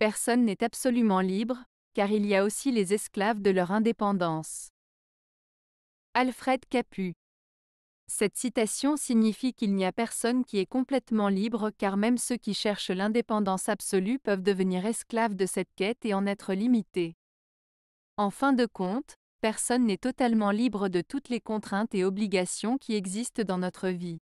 Personne n'est absolument libre, car il y a aussi les esclaves de leur indépendance. Alfred Capu cette citation signifie qu'il n'y a personne qui est complètement libre car même ceux qui cherchent l'indépendance absolue peuvent devenir esclaves de cette quête et en être limités. En fin de compte, personne n'est totalement libre de toutes les contraintes et obligations qui existent dans notre vie.